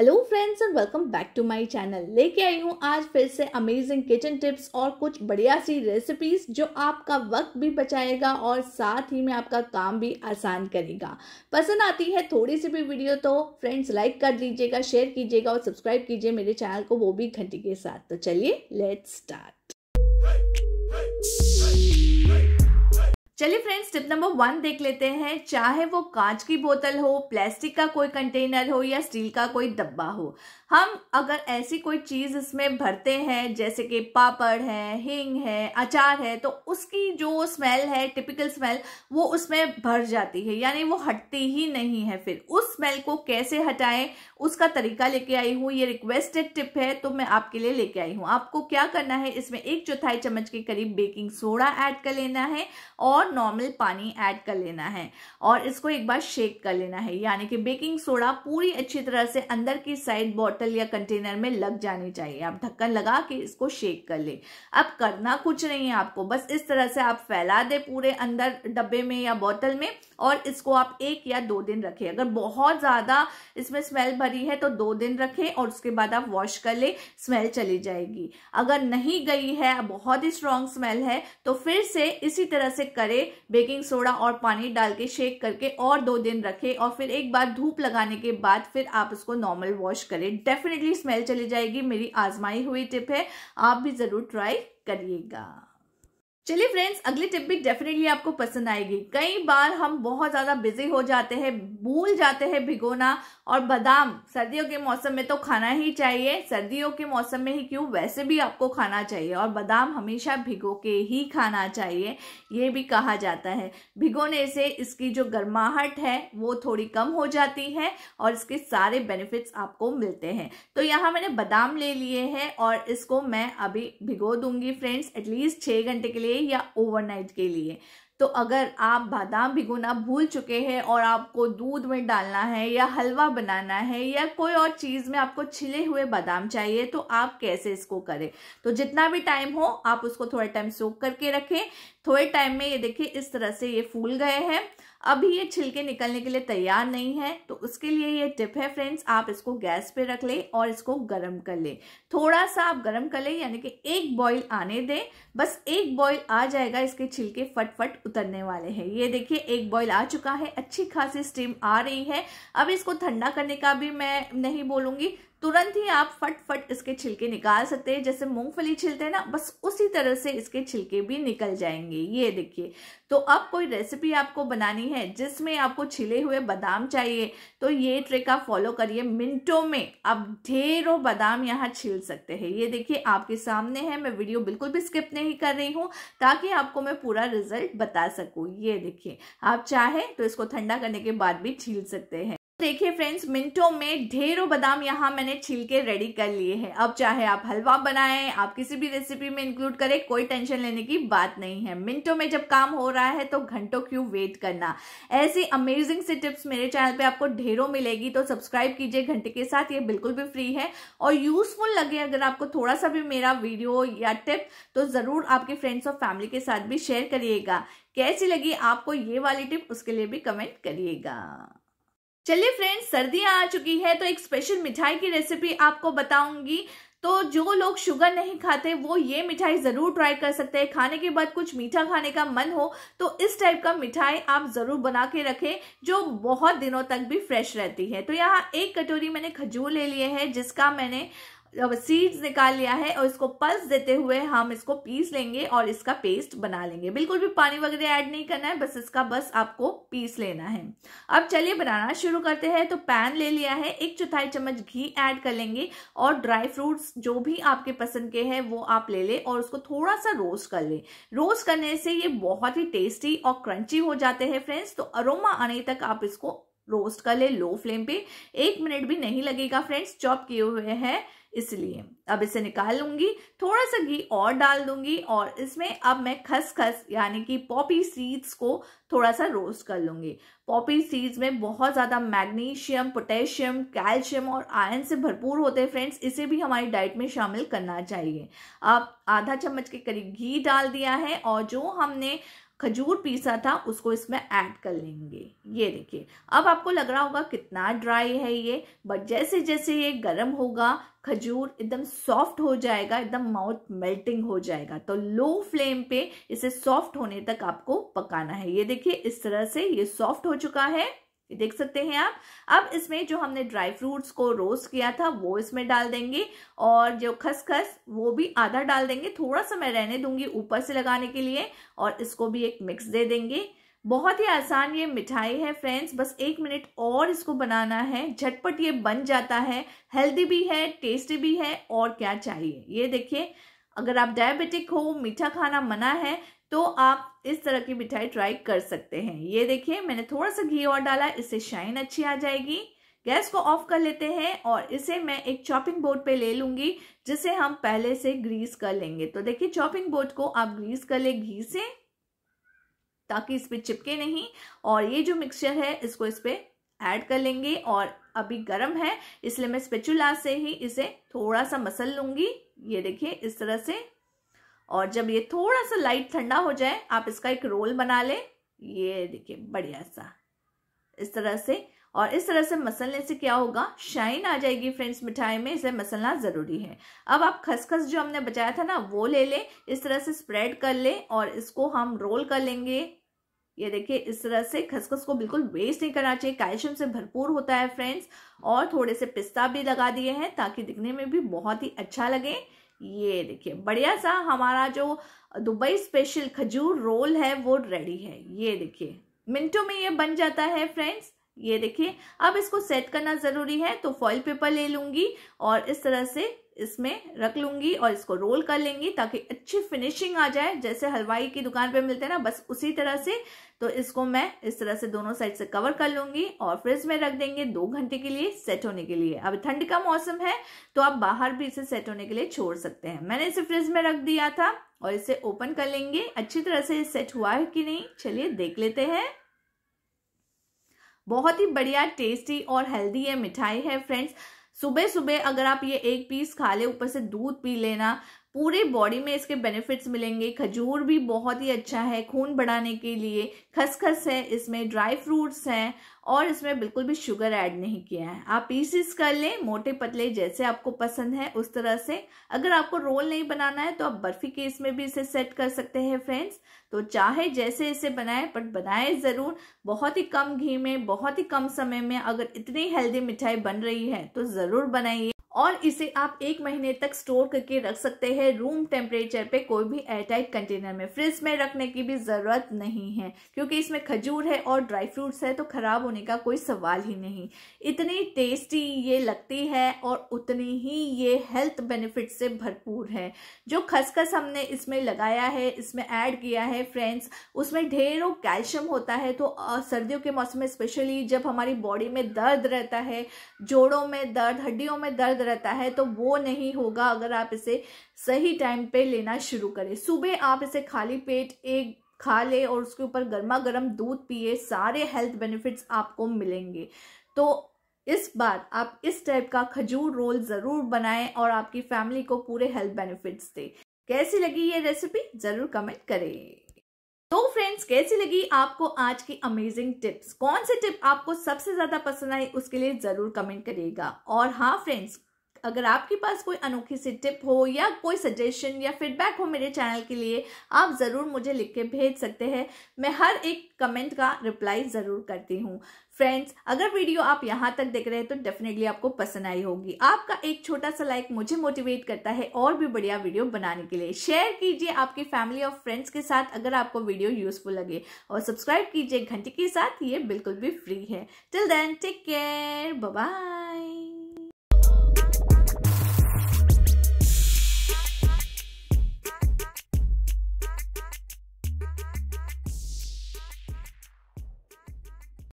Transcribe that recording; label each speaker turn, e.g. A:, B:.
A: hello friends and welcome back to my channel लेके आई हूँ आज फिर से अमेजिंग किचन टिप्स और कुछ बढ़िया सी रेसिपीज जो आपका वक्त भी बचाएगा और साथ ही में आपका काम भी आसान करेगा पसंद आती है थोड़ी सी भी वीडियो तो फ्रेंड्स लाइक कर लीजिएगा शेयर कीजिएगा और सब्सक्राइब कीजिए मेरे चैनल को वो भी घंटी के साथ तो चलिए लेट स्टार्ट चलिए फ्रेंड्स टिप नंबर वन देख लेते हैं चाहे वो कांच की बोतल हो प्लास्टिक का कोई कंटेनर हो या स्टील का कोई डब्बा हो हम अगर ऐसी कोई चीज़ इसमें भरते हैं जैसे कि पापड़ है हिंग है अचार है तो उसकी जो स्मेल है टिपिकल स्मेल वो उसमें भर जाती है यानी वो हटती ही नहीं है फिर उस स्मेल को कैसे हटाएं उसका तरीका लेके आई हूँ ये रिक्वेस्टेड टिप है तो मैं आपके लिए लेके आई हूँ आपको क्या करना है इसमें एक चौथाई चम्मच के करीब बेकिंग सोडा ऐड कर लेना है और नॉर्मल पानी ऐड कर लेना है और इसको एक बार शेक कर लेना है यानी कि बेकिंग सोडा पूरी अच्छी तरह से अंदर की साइड बॉट बॉटल या कंटेनर में लग जानी चाहिए आप ढक्कन लगा के इसको शेक कर ले अब करना कुछ नहीं है आपको बस इस तरह से आप फैला दे पूरे अंदर डब्बे में या बॉटल में और इसको आप एक या दो दिन रखें अगर बहुत ज़्यादा इसमें स्मेल भरी है तो दो दिन रखें और उसके बाद आप वॉश कर लें स्मेल चली जाएगी अगर नहीं गई है बहुत ही स्ट्रॉन्ग स्मेल है तो फिर से इसी तरह से करें बेकिंग सोडा और पानी डाल के शेक करके और दो दिन रखें और फिर एक बार धूप लगाने के बाद फिर आप उसको नॉर्मल वॉश करें डेफिनेटली स्मेल चली जाएगी मेरी आजमाई हुई टिप है आप भी ज़रूर ट्राई करिएगा चलिए फ्रेंड्स अगली टिप भी डेफिनेटली आपको पसंद आएगी कई बार हम बहुत ज्यादा बिजी हो जाते हैं भूल जाते हैं भिगोना और बादाम सर्दियों के मौसम में तो खाना ही चाहिए सर्दियों के मौसम में ही क्यों वैसे भी आपको खाना चाहिए और बादाम हमेशा भिगो के ही खाना चाहिए ये भी कहा जाता है भिगोने से इसकी जो गर्माहट है वो थोड़ी कम हो जाती है और इसके सारे बेनिफिट्स आपको मिलते हैं तो यहाँ मैंने बादाम ले लिए हैं और इसको मैं अभी भिगो दूंगी फ्रेंड्स एटलीस्ट छः घंटे के लिए या ओवरनाइट के लिए तो अगर आप बादाम भिगोना भूल चुके हैं और आपको दूध में डालना है या हलवा बनाना है या कोई और चीज़ में आपको छिले हुए बादाम चाहिए तो आप कैसे इसको करें तो जितना भी टाइम हो आप उसको थोड़ा टाइम सोक करके रखें थोड़े टाइम में ये देखिए इस तरह से ये फूल गए हैं अभी ये छिलके निकलने के लिए तैयार नहीं है तो उसके लिए ये टिप है फ्रेंड्स आप इसको गैस पे रख लें और इसको गर्म कर लें थोड़ा सा आप गर्म कर लें यानी कि एक बॉईल आने दें बस एक बॉईल आ जाएगा इसके छिलके फटफट उतरने वाले हैं ये देखिए एक बॉईल आ चुका है अच्छी खासी स्टीम आ रही है अब इसको ठंडा करने का भी मैं नहीं बोलूंगी तुरंत ही आप फट फट इसके छिलके निकाल सकते हैं जैसे मूंगफली छिलते हैं ना बस उसी तरह से इसके छिलके भी निकल जाएंगे ये देखिए तो अब कोई रेसिपी आपको बनानी है जिसमें आपको छिले हुए बादाम चाहिए तो ये ट्रिक आप फॉलो करिए मिनटों में आप ढेरों बादाम यहाँ छिल सकते हैं ये देखिए आपके सामने है मैं वीडियो बिल्कुल भी स्किप नहीं कर रही हूँ ताकि आपको मैं पूरा रिजल्ट बता सकूँ ये देखिए आप चाहें तो इसको ठंडा करने के बाद भी छील सकते हैं देखिए फ्रेंड्स मिनटों में ढेरों बादाम यहाँ मैंने छील के रेडी कर लिए हैं अब चाहे आप हलवा बनाएं आप किसी भी रेसिपी में इंक्लूड करें कोई टेंशन लेने की बात नहीं है मिनटों में जब काम हो रहा है तो घंटों क्यों वेट करना ऐसी अमेजिंग सी टिप्स मेरे चैनल पे आपको ढेरों मिलेगी तो सब्सक्राइब कीजिए घंटे के साथ ये बिल्कुल भी फ्री है और यूजफुल लगे अगर आपको थोड़ा सा भी मेरा वीडियो या टिप तो ज़रूर आपके फ्रेंड्स और फैमिली के साथ भी शेयर करिएगा कैसी लगी आपको ये वाली टिप उसके लिए भी कमेंट करिएगा चलिए फ्रेंड्स सर्दियां आ चुकी है तो एक स्पेशल मिठाई की रेसिपी आपको बताऊंगी तो जो लोग शुगर नहीं खाते वो ये मिठाई ज़रूर ट्राई कर सकते हैं खाने के बाद कुछ मीठा खाने का मन हो तो इस टाइप का मिठाई आप ज़रूर बना के रखें जो बहुत दिनों तक भी फ्रेश रहती है तो यहाँ एक कटोरी मैंने खजूर ले लिए है जिसका मैंने सीड्स निकाल लिया है और इसको पल्स देते हुए हम इसको पीस लेंगे और इसका पेस्ट बना लेंगे बिल्कुल भी पानी वगैरह ऐड नहीं करना है बस इसका बस आपको पीस लेना है अब चलिए बनाना शुरू करते हैं तो पैन ले लिया है एक चौथाई चम्मच घी ऐड कर लेंगे और ड्राई फ्रूट्स जो भी आपके पसंद के हैं वो आप ले लें और उसको थोड़ा सा रोस्ट कर लें रोस्ट करने से ये बहुत ही टेस्टी और क्रंची हो जाते हैं फ्रेंड्स तो अरोमा आने तक आप इसको रोस्ट कर ले लो फ्लेम पे एक मिनट भी नहीं लगेगा फ्रेंड्स चॉप किए हुए हैं इसलिए अब इसे निकाल लूंगी थोड़ा सा घी और डाल दूंगी और इसमें अब मैं खसखस यानी कि पॉपी सीड्स को थोड़ा सा रोस्ट कर लूंगी पॉपी सीड्स में बहुत ज़्यादा मैग्नीशियम पोटेशियम कैल्शियम और आयरन से भरपूर होते हैं फ्रेंड्स इसे भी हमारी डाइट में शामिल करना चाहिए अब आधा चम्मच के करीब घी डाल दिया है और जो हमने खजूर पीसा था उसको इसमें ऐड कर लेंगे ये देखिए अब आपको लग रहा होगा कितना ड्राई है ये बट जैसे जैसे ये गर्म होगा खजूर एकदम सॉफ्ट हो जाएगा एकदम माउथ मेल्टिंग हो जाएगा तो लो फ्लेम पे इसे सॉफ्ट होने तक आपको पकाना है ये देखिए इस तरह से ये सॉफ्ट हो चुका है ये देख सकते हैं आप अब इसमें जो हमने ड्राई फ्रूट्स को रोस्ट किया था वो इसमें डाल देंगे और जो खसखस वो भी आधा डाल देंगे थोड़ा सा मैं रहने दूंगी ऊपर से लगाने के लिए और इसको भी एक मिक्स दे देंगे बहुत ही आसान ये मिठाई है फ्रेंड्स बस एक मिनट और इसको बनाना है झटपट ये बन जाता है हेल्दी भी है टेस्टी भी है और क्या चाहिए ये देखिए अगर आप डायबिटिक हो मीठा खाना मना है तो आप इस तरह की मिठाई ट्राई कर सकते हैं ये देखिए मैंने थोड़ा सा घी और डाला इससे शाइन अच्छी आ जाएगी गैस को ऑफ कर लेते हैं और इसे मैं एक चॉपिंग बोर्ड पे ले लूंगी जिसे हम पहले से ग्रीस कर लेंगे तो देखिए चॉपिंग बोर्ड को आप ग्रीस कर ले घी से ताकि इस पर चिपके नहीं और ये जो मिक्सचर है इसको इस पर ऐड कर लेंगे और अभी गर्म है इसलिए मैं स्पेचुला से ही इसे थोड़ा सा मसल लूंगी ये देखिए इस तरह से और जब ये थोड़ा सा लाइट ठंडा हो जाए आप इसका एक रोल बना लें ये देखिए बढ़िया सा इस तरह से और इस तरह से मसलने से क्या होगा शाइन आ जाएगी फ्रेंड्स मिठाई में इसे मसलना ज़रूरी है अब आप खसखस जो हमने बचाया था ना वो ले लें इस तरह से स्प्रेड कर लें और इसको हम रोल कर लेंगे ये देखिए इस तरह से खसखस को बिल्कुल वेस्ट नहीं करना चाहिए कैल्शियम से भरपूर होता है फ्रेंड्स और थोड़े से पिस्ता भी लगा दिए हैं ताकि दिखने में भी बहुत ही अच्छा लगे ये देखिए बढ़िया सा हमारा जो दुबई स्पेशल खजूर रोल है वो रेडी है ये देखिए मिनटों में ये बन जाता है फ्रेंड्स ये देखिए अब इसको सेट करना ज़रूरी है तो फॉइल पेपर ले लूंगी और इस तरह से इसमें रख लूंगी और इसको रोल कर लेंगी ताकि अच्छी फिनिशिंग आ जाए जैसे हलवाई की दुकान पे मिलते हैं ना बस उसी तरह से तो इसको मैं इस तरह से दोनों साइड से कवर कर लूंगी और फ्रिज में रख देंगे दो घंटे के लिए सेट होने के लिए अब ठंड का मौसम है तो आप बाहर भी इसे सेट होने के लिए छोड़ सकते हैं मैंने इसे फ्रिज में रख दिया था और इसे ओपन कर लेंगे अच्छी तरह से सेट हुआ है कि नहीं चलिए देख लेते हैं बहुत ही बढ़िया टेस्टी और हेल्दी है मिठाई है फ्रेंड्स सुबह सुबह अगर आप ये एक पीस खा ले ऊपर से दूध पी लेना पूरे बॉडी में इसके बेनिफिट्स मिलेंगे खजूर भी बहुत ही अच्छा है खून बढ़ाने के लिए खसखस है इसमें ड्राई फ्रूट्स हैं और इसमें बिल्कुल भी शुगर ऐड नहीं किया है आप पीसीस कर लें मोटे पतले जैसे आपको पसंद है उस तरह से अगर आपको रोल नहीं बनाना है तो आप बर्फी केस में भी इसे सेट कर सकते हैं फ्रेंड्स तो चाहे जैसे इसे बनाए बट बनाए ज़रूर बहुत ही कम घी में बहुत ही कम समय में अगर इतनी हेल्दी मिठाई बन रही है तो ज़रूर बनाइए और इसे आप एक महीने तक स्टोर करके रख सकते हैं रूम टेम्परेचर पे कोई भी एयरटाइट कंटेनर में फ्रिज में रखने की भी ज़रूरत नहीं है क्योंकि इसमें खजूर है और ड्राई फ्रूट्स है तो ख़राब होने का कोई सवाल ही नहीं इतनी टेस्टी ये लगती है और उतनी ही ये हेल्थ बेनिफिट से भरपूर है जो खसखस हमने इसमें लगाया है इसमें ऐड किया है फ्रेंड्स उसमें ढेरों कैल्शियम होता है तो सर्दियों के मौसम में स्पेशली जब हमारी बॉडी में दर्द रहता है जोड़ों में दर्द हड्डियों में दर्द रहता है तो वो नहीं होगा अगर आप इसे सही टाइम पे लेना शुरू करें सुबह आप इसे खाली पेट एक खा ले और उसके ऊपर गर्मा गर्म दूध पिए सारे हेल्थ बेनिफिट्स आपको मिलेंगे तो इस बार आप इस टाइप का खजूर रोल ज़रूर बनाएं और आपकी फैमिली को पूरे हेल्थ बेनिफिट्स दें कैसी लगी ये रेसिपी ज़रूर कमेंट करें तो फ्रेंड्स कैसी लगी आपको आज की अमेजिंग टिप्स कौन सी टिप आपको सबसे ज्यादा पसंद आई उसके लिए जरूर कमेंट करिएगा और हाँ फ्रेंड्स अगर आपके पास कोई अनोखी सी टिप हो या कोई सजेशन या फीडबैक हो मेरे चैनल के लिए आप ज़रूर मुझे लिख के भेज सकते हैं मैं हर एक कमेंट का रिप्लाई ज़रूर करती हूँ फ्रेंड्स अगर वीडियो आप यहाँ तक देख रहे हैं तो डेफिनेटली आपको पसंद आई होगी आपका एक छोटा सा लाइक मुझे मोटिवेट करता है और भी बढ़िया वीडियो बनाने के लिए शेयर कीजिए आपकी फैमिली और फ्रेंड्स के साथ अगर आपको वीडियो यूजफुल लगे और सब्सक्राइब कीजिए घंटी के साथ ये बिल्कुल भी फ्री है till then take care bye